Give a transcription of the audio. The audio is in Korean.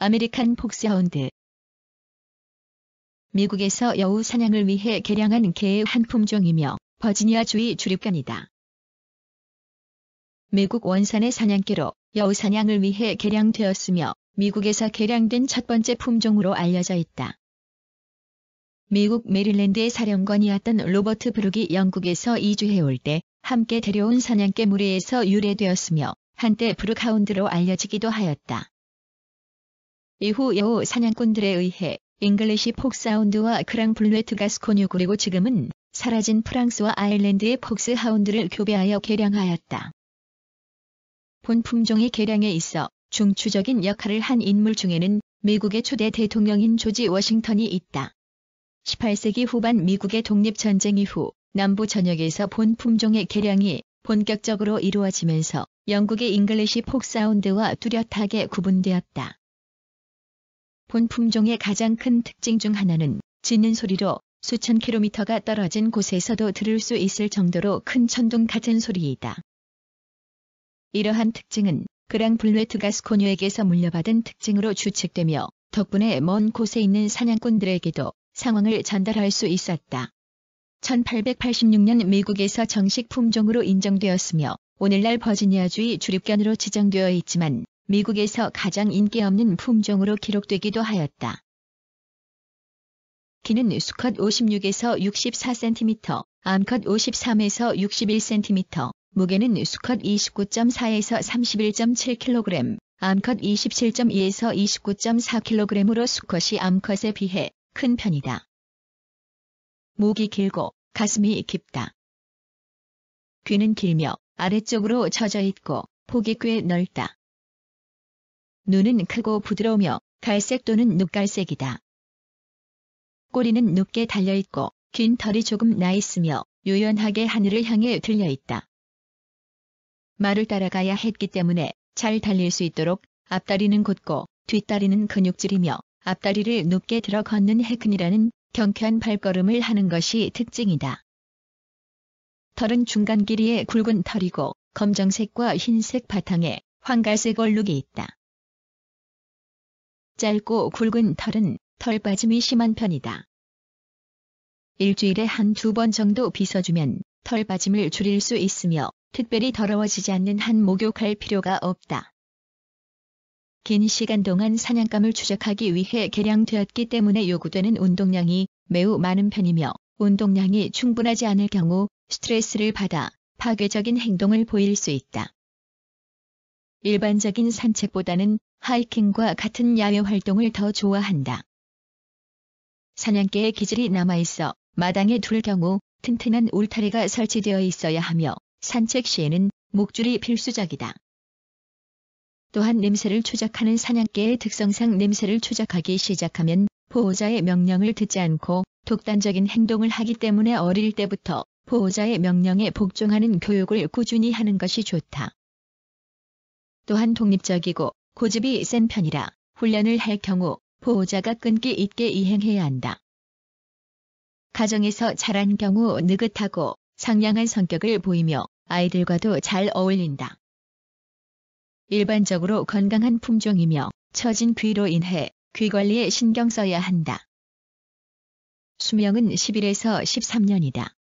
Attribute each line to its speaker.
Speaker 1: 아메리칸 폭스하운드 미국에서 여우 사냥을 위해 개량한 개의 한 품종이며 버지니아주의 주립견이다. 미국 원산의 사냥개로 여우 사냥을 위해 개량되었으며 미국에서 개량된 첫 번째 품종으로 알려져 있다. 미국 메릴랜드의 사령관이었던 로버트 브룩이 영국에서 이주해올 때 함께 데려온 사냥개 무리에서 유래되었으며 한때 브룩하운드로 알려지기도 하였다. 이후 여우 사냥꾼들에 의해 잉글리시 폭사운드와 크랑블루에트 가스코뉴 그리고 지금은 사라진 프랑스와 아일랜드의 폭스하운드를 교배하여 개량하였다. 본 품종의 개량에 있어 중추적인 역할을 한 인물 중에는 미국의 초대 대통령인 조지 워싱턴이 있다. 18세기 후반 미국의 독립전쟁 이후 남부 전역에서 본 품종의 개량이 본격적으로 이루어지면서 영국의 잉글리시 폭사운드와 뚜렷하게 구분되었다. 본 품종의 가장 큰 특징 중 하나는 짖는 소리로 수천 킬로미터가 떨어진 곳에서도 들을 수 있을 정도로 큰 천둥 같은 소리이다. 이러한 특징은 그랑 블레트가 루 스코뉴에게서 물려받은 특징으로 추측되며 덕분에 먼 곳에 있는 사냥꾼들에게도 상황을 전달할 수 있었다. 1886년 미국에서 정식 품종으로 인정되었으며 오늘날 버지니아주의 주립견으로 지정되어 있지만 미국에서 가장 인기 없는 품종으로 기록되기도 하였다. 키는 수컷 56에서 64cm, 암컷 53에서 61cm, 무게는 수컷 29.4에서 31.7kg, 암컷 27.2에서 29.4kg으로 수컷이 암컷에 비해 큰 편이다. 목이 길고 가슴이 깊다. 귀는 길며 아래쪽으로 처져 있고 폭이 꽤 넓다. 눈은 크고 부드러우며 갈색 또는 눕갈색이다. 꼬리는 높게 달려있고 긴 털이 조금 나 있으며 유연하게 하늘을 향해 들려있다. 말을 따라가야 했기 때문에 잘 달릴 수 있도록 앞다리는 곧고 뒷다리는 근육질이며 앞다리를 높게 들어 걷는 해큰이라는 경쾌한 발걸음을 하는 것이 특징이다. 털은 중간 길이의 굵은 털이고 검정색과 흰색 바탕에 황갈색 얼룩이 있다. 짧고 굵은 털은 털 빠짐이 심한 편이다. 일주일에 한 두 번 정도 빗어주면 털 빠짐을 줄일 수 있으며 특별히 더러워지지 않는 한 목욕할 필요가 없다. 긴 시간 동안 사냥감을 추적하기 위해 개량되었기 때문에 요구되는 운동량이 매우 많은 편이며 운동량이 충분하지 않을 경우 스트레스를 받아 파괴적인 행동을 보일 수 있다. 일반적인 산책보다는 하이킹과 같은 야외 활동을 더 좋아한다. 사냥개의 기질이 남아있어 마당에 둘 경우 튼튼한 울타리가 설치되어 있어야 하며 산책 시에는 목줄이 필수적이다. 또한 냄새를 추적하는 사냥개의 특성상 냄새를 추적하기 시작하면 보호자의 명령을 듣지 않고 독단적인 행동을 하기 때문에 어릴 때부터 보호자의 명령에 복종하는 교육을 꾸준히 하는 것이 좋다. 또한 독립적이고 고집이 센 편이라 훈련을 할 경우 보호자가 끈기 있게 이행해야 한다. 가정에서 자란 경우 느긋하고 상냥한 성격을 보이며 아이들과도 잘 어울린다. 일반적으로 건강한 품종이며 처진 귀로 인해 귀 관리에 신경 써야 한다. 수명은 1 1에서 13년이다.